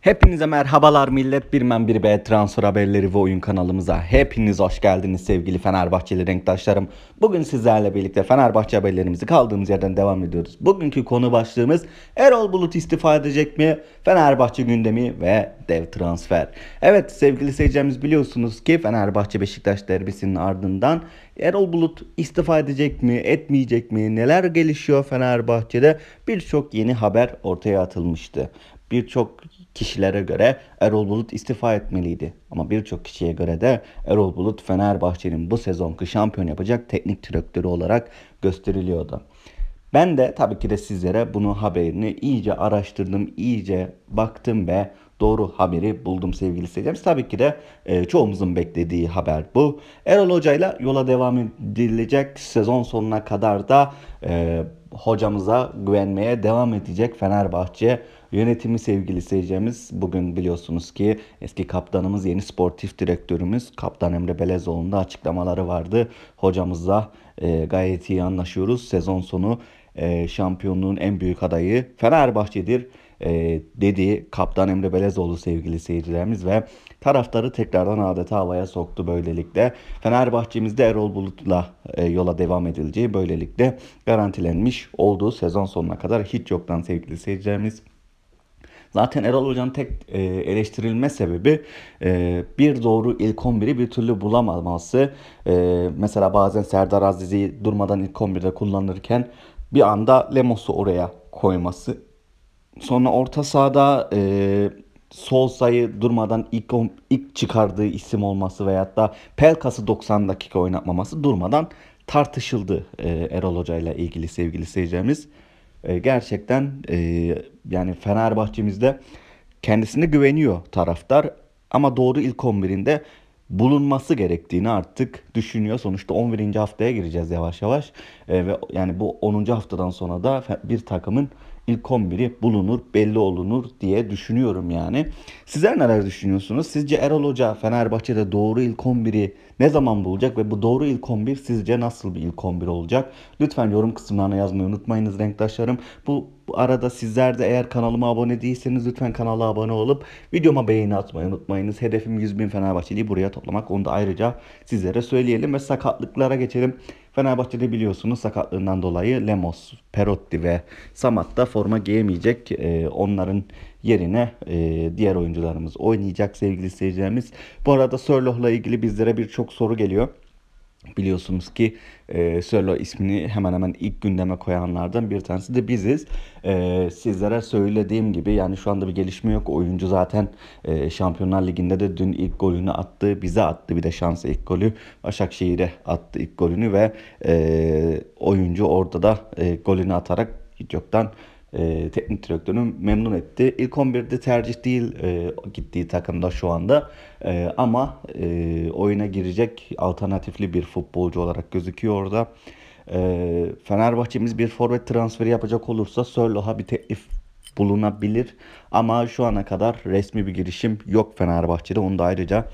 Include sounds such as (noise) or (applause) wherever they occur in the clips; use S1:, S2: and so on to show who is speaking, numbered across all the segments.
S1: Hepinize merhabalar millet. Birmen bir b transfer haberleri ve oyun kanalımıza hepiniz hoş geldiniz sevgili Fenerbahçeli renktaşlarım. Bugün sizlerle birlikte Fenerbahçe haberlerimizi kaldığımız yerden devam ediyoruz. Bugünkü konu başlığımız Erol Bulut istifa edecek mi? Fenerbahçe gündemi ve dev transfer. Evet sevgili seyircilerimiz biliyorsunuz ki Fenerbahçe Beşiktaş derbisinin ardından Erol Bulut istifa edecek mi, etmeyecek mi, neler gelişiyor Fenerbahçe'de birçok yeni haber ortaya atılmıştı. Birçok kişilere göre Erol Bulut istifa etmeliydi. Ama birçok kişiye göre de Erol Bulut Fenerbahçe'nin bu sezonki şampiyon yapacak teknik direktörü olarak gösteriliyordu. Ben de tabii ki de sizlere bunun haberini iyice araştırdım, iyice baktım ve doğru haberi buldum sevgili seyircilerimiz. Tabii ki de e, çoğumuzun beklediği haber bu. Erol Hoca yola devam edilecek sezon sonuna kadar da e, hocamıza güvenmeye devam edecek Fenerbahçe yönetimi sevgili seyircimiz. Bugün biliyorsunuz ki eski kaptanımız yeni sportif direktörümüz Kaptan Emre Belezoğlu'nun da açıklamaları vardı. Hocamızla e, gayet iyi anlaşıyoruz. Sezon sonu e, şampiyonluğun en büyük adayı Fenerbahçe'dir e, dediği Kaptan Emre Belezoğlu sevgili seyircilerimiz ve taraftarı tekrardan adeta havaya soktu böylelikle. Fenerbahçe'mizde Erol Bulut'la e, yola devam edileceği böylelikle garantilenmiş olduğu sezon sonuna kadar hiç yoktan sevgili seyircilerimiz. Zaten Erol Hoca'nın tek e, eleştirilme sebebi e, bir doğru ilk 11'i bir türlü bulamaması. E, mesela bazen Serdar Aziz'i durmadan ilk 11'de kullanırken bir anda Lemos'u oraya koyması Sonra orta sahada e, Solsa'yı durmadan ilk, ilk çıkardığı isim olması veyahut da Pelkas'ı 90 dakika oynatmaması durmadan tartışıldı e, Erol Hoca ile ilgili sevgili seyircilerimiz. E, gerçekten e, yani Fenerbahçe'mizde kendisine güveniyor taraftar ama doğru ilk 11'inde bulunması gerektiğini artık düşünüyor. Sonuçta 11. haftaya gireceğiz yavaş yavaş. E, ve yani bu 10. haftadan sonra da bir takımın ilk 11'i bulunur, belli olunur diye düşünüyorum yani. Sizler neler düşünüyorsunuz? Sizce Erol Hoca Fenerbahçe'de doğru ilk 11'i ne zaman bulacak ve bu doğru ilk 11 sizce nasıl bir ilk 11 olacak? Lütfen yorum kısımlarına yazmayı unutmayınız renktaşlarım. Bu bu arada sizler de eğer kanalıma abone değilseniz lütfen kanala abone olup videoma beğeni atmayı unutmayınız. Hedefim 100 bin Fenerbahçeli'yi buraya toplamak. Onu da ayrıca sizlere söyleyelim ve sakatlıklara geçelim. Fenerbahçe'de biliyorsunuz sakatlığından dolayı Lemos, Perotti ve Samat da forma giyemeyecek. E, onların yerine e, diğer oyuncularımız oynayacak sevgili seyircilerimiz. Bu arada Sörloh'la ilgili bizlere birçok soru geliyor. Biliyorsunuz ki e, Sölo ismini hemen hemen ilk gündeme koyanlardan bir tanesi de biziz. E, sizlere söylediğim gibi yani şu anda bir gelişme yok. Oyuncu zaten e, Şampiyonlar Ligi'nde de dün ilk golünü attı. Bize attı bir de şansı ilk golü. Başakşehir'e attı ilk golünü ve e, oyuncu orada da e, golünü atarak yoktan e, teknik direktörünü memnun etti. İlk 11'de tercih değil e, gittiği takımda şu anda e, ama e, oyuna girecek alternatifli bir futbolcu olarak gözüküyor orada. E, Fenerbahçe'miz bir forvet transferi yapacak olursa Sörloha bir teklif bulunabilir. Ama şu ana kadar resmi bir girişim yok Fenerbahçe'de. Onu da ayrıca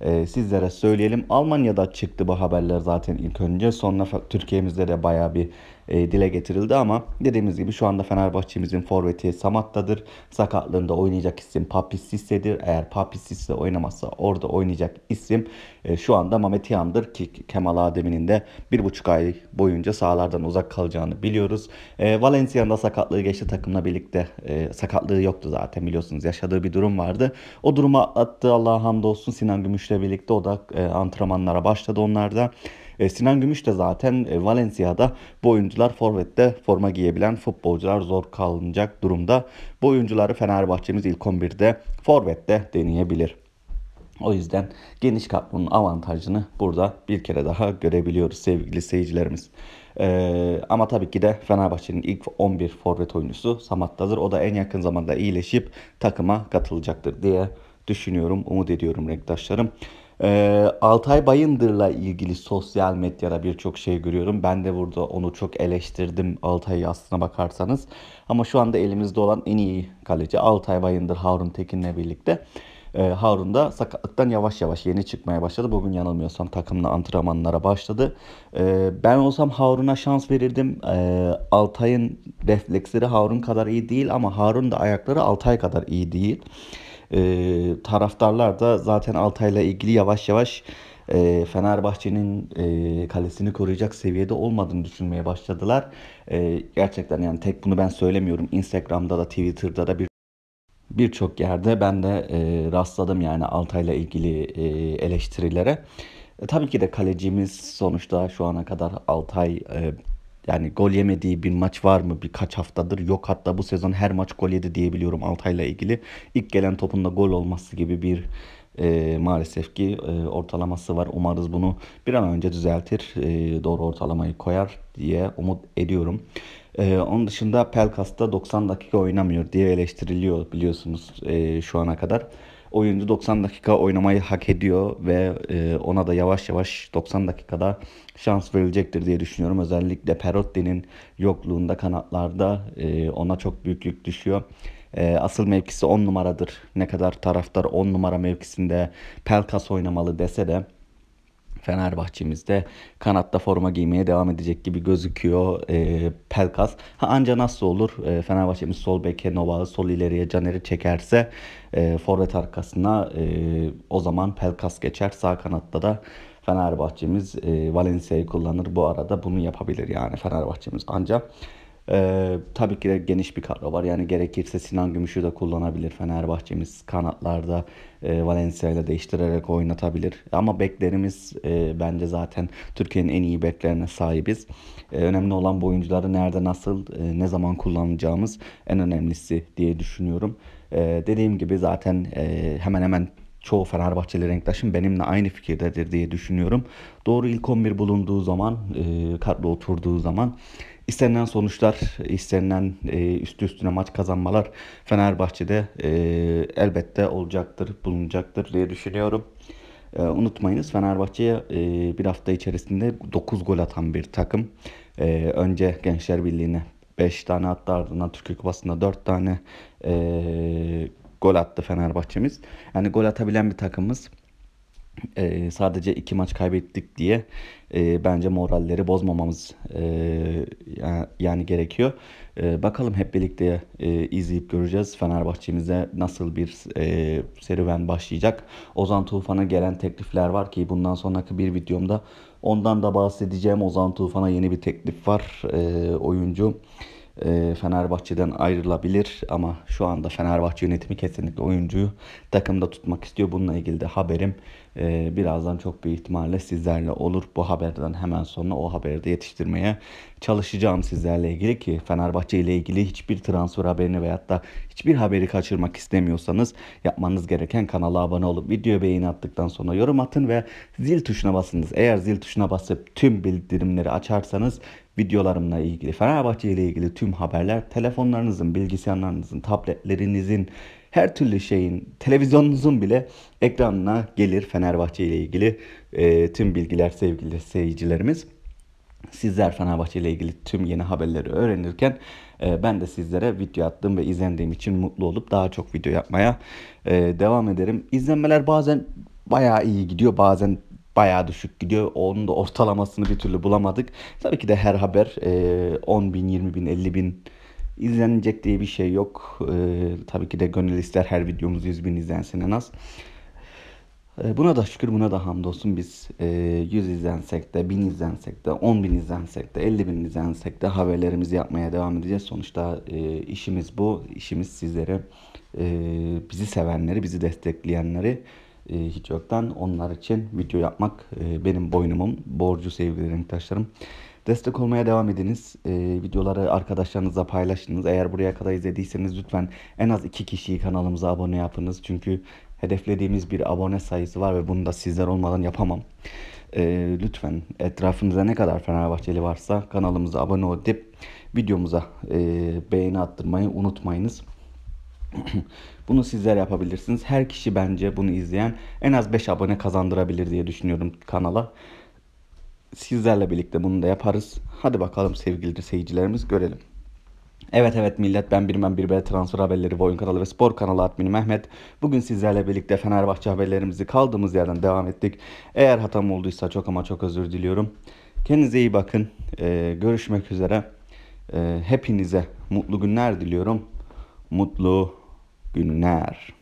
S1: e, sizlere söyleyelim. Almanya'da çıktı bu haberler zaten ilk önce. Sonra Türkiye'mizde de baya bir e, dile getirildi ama dediğimiz gibi şu anda Fenerbahçe'mizin forveti Samatta'dır. Sakatlığında oynayacak isim Papis Sisse'dir. Eğer Papis Sisse oynamazsa orada oynayacak isim e, şu anda Mehmet Yam'dır ki Kemal Adem'in de 1,5 ay boyunca sahalardan uzak kalacağını biliyoruz. E, Valencia'nın da sakatlığı geçti takımla birlikte. E, sakatlığı yoktu zaten biliyorsunuz yaşadığı bir durum vardı. O duruma attı Allah'a hamdolsun Sinan Gümüş'le birlikte o da e, antrenmanlara başladı onlarda. E, Sinan Gümüş de zaten e, Valencia'da bu oyuncular forvette forma giyebilen futbolcular zor kalınacak durumda. Bu oyuncuları Fenerbahçe'miz ilk 11'de forvette deneyebilir. O yüzden geniş kadronun avantajını burada bir kere daha görebiliyoruz sevgili seyircilerimiz. Ee, ama tabii ki de Fenerbahçe'nin ilk 11 forvet oyuncusu Samat'tadır. O da en yakın zamanda iyileşip takıma katılacaktır diye düşünüyorum, umut ediyorum renktaşlarım. E, Altay Bayındır'la ilgili sosyal medyada birçok şey görüyorum. Ben de burada onu çok eleştirdim Altay'ı aslına bakarsanız. Ama şu anda elimizde olan en iyi kaleci Altay Bayındır Harun Tekin'le birlikte. E, Harun da sakatlıktan yavaş yavaş yeni çıkmaya başladı. Bugün yanılmıyorsam takımla antrenmanlara başladı. E, ben olsam Harun'a şans verirdim. E, Altay'ın refleksleri Harun kadar iyi değil ama Harun da ayakları Altay kadar iyi değil. E, taraftarlar da zaten Altay'la ilgili yavaş yavaş e, Fenerbahçe'nin e, kalesini koruyacak seviyede olmadığını düşünmeye başladılar. E, gerçekten yani tek bunu ben söylemiyorum. Instagram'da da Twitter'da da bir birçok yerde ben de e, rastladım yani Altay'la ilgili e, eleştirilere. E, tabii ki de kalecimiz sonuçta şu ana kadar Altay e, yani gol yemediği bir maç var mı? Birkaç haftadır yok. Hatta bu sezon her maç gol yedi diyebiliyorum Altay'la ilgili. İlk gelen topunda gol olması gibi bir e, maalesef ki e, ortalaması var. Umarız bunu bir an önce düzeltir. E, doğru ortalamayı koyar diye umut ediyorum. E, onun dışında Pelkas'ta 90 dakika oynamıyor diye eleştiriliyor biliyorsunuz e, şu ana kadar oyuncu 90 dakika oynamayı hak ediyor ve e, ona da yavaş yavaş 90 dakikada şans verilecektir diye düşünüyorum. Özellikle Perotti'nin yokluğunda kanatlarda e, ona çok büyük yük düşüyor. E, asıl mevkisi 10 numaradır. Ne kadar taraftar 10 numara mevkisinde Pelkas oynamalı dese de Fenerbahçe'mizde kanatta forma giymeye devam edecek gibi gözüküyor e, Pelkas. Ha, anca nasıl olur? E, Fenerbahçe'miz sol beke Nova'yı sol ileriye Caner'i çekerse e, forvet arkasına e, o zaman Pelkas geçer. Sağ kanatta da Fenerbahçe'miz e, Valencia'yı kullanır. Bu arada bunu yapabilir yani Fenerbahçe'miz ancak. Ee, tabii ki de geniş bir kadro var. Yani gerekirse Sinan Gümüş'ü de kullanabilir Fenerbahçe'miz. Kanatlarda e, Valencia ile değiştirerek oynatabilir. Ama beklerimiz e, bence zaten Türkiye'nin en iyi beklerine sahibiz. E, önemli olan bu oyuncuları nerede, nasıl, e, ne zaman kullanacağımız en önemlisi diye düşünüyorum. E, dediğim gibi zaten e, hemen hemen çoğu Fenerbahçeli renktaşım benimle aynı fikirdedir diye düşünüyorum. Doğru ilk 11 bulunduğu zaman, e, kadro oturduğu zaman İstenilen sonuçlar, istenilen e, üstü üstüne maç kazanmalar Fenerbahçe'de e, elbette olacaktır, bulunacaktır diye düşünüyorum. E, unutmayınız Fenerbahçe'ye e, bir hafta içerisinde 9 gol atan bir takım. E, önce Gençler Birliği'ne 5 tane attı ardından Türkiye Kupası'nda 4 tane e, gol attı Fenerbahçe'miz. Yani gol atabilen bir takımız e, sadece iki maç kaybettik diye e, bence moralleri bozmamamız e, yani gerekiyor. E, bakalım hep birlikte e, izleyip göreceğiz Fenerbahçe'mize nasıl bir e, serüven başlayacak. Ozan Tufan'a gelen teklifler var ki bundan sonraki bir videomda ondan da bahsedeceğim. Ozan Tufan'a yeni bir teklif var e, oyuncu. E, Fenerbahçe'den ayrılabilir ama şu anda Fenerbahçe yönetimi kesinlikle oyuncuyu takımda tutmak istiyor. Bununla ilgili de haberim ee, birazdan çok bir ihtimalle sizlerle olur. Bu haberden hemen sonra o haberi de yetiştirmeye çalışacağım sizlerle ilgili ki Fenerbahçe ile ilgili hiçbir transfer haberini veyahut da hiçbir haberi kaçırmak istemiyorsanız yapmanız gereken kanala abone olup video beğeni attıktan sonra yorum atın ve zil tuşuna basınız. Eğer zil tuşuna basıp tüm bildirimleri açarsanız videolarımla ilgili Fenerbahçe ile ilgili tüm haberler telefonlarınızın, bilgisayarlarınızın, tabletlerinizin her türlü şeyin televizyonunuzun bile ekranına gelir Fenerbahçe ile ilgili e, tüm bilgiler sevgili seyircilerimiz. Sizler Fenerbahçe ile ilgili tüm yeni haberleri öğrenirken e, ben de sizlere video attığım ve izlendiğim için mutlu olup daha çok video yapmaya e, devam ederim. İzlenmeler bazen bayağı iyi gidiyor bazen bayağı düşük gidiyor. Onun da ortalamasını bir türlü bulamadık. Tabii ki de her haber e, 10 bin, 20 bin, 50 bin izlenecek diye bir şey yok. Ee, tabii ki de gönül ister her videomuz 100 bin izlensin en az. Ee, buna da şükür buna da hamdolsun biz e, 100 izlensek de 1000 izlensek de 10 bin izlensek de 50 bin izlensek de haberlerimizi yapmaya devam edeceğiz. Sonuçta e, işimiz bu. İşimiz sizlere e, bizi sevenleri, bizi destekleyenleri e, hiç yoktan onlar için video yapmak e, benim boynumum, borcu sevgili renktaşlarım. Destek olmaya devam ediniz. E, videoları arkadaşlarınızla paylaşınız. Eğer buraya kadar izlediyseniz lütfen en az iki kişiyi kanalımıza abone yapınız. Çünkü hedeflediğimiz bir abone sayısı var ve bunu da sizler olmadan yapamam. E, lütfen etrafınıza ne kadar Fenerbahçeli varsa kanalımıza abone olup videomuza e, beğeni attırmayı unutmayınız. (clears throat) bunu sizler yapabilirsiniz. Her kişi bence bunu izleyen en az 5 abone kazandırabilir diye düşünüyorum kanala sizlerle birlikte bunu da yaparız. Hadi bakalım sevgili seyircilerimiz görelim. Evet evet millet ben Bilmem Bir B Transfer Haberleri ve Oyun Kanalı ve Spor Kanalı Admini Mehmet. Bugün sizlerle birlikte Fenerbahçe haberlerimizi kaldığımız yerden devam ettik. Eğer hatam olduysa çok ama çok özür diliyorum. Kendinize iyi bakın. Ee, görüşmek üzere. Ee, hepinize mutlu günler diliyorum. Mutlu günler.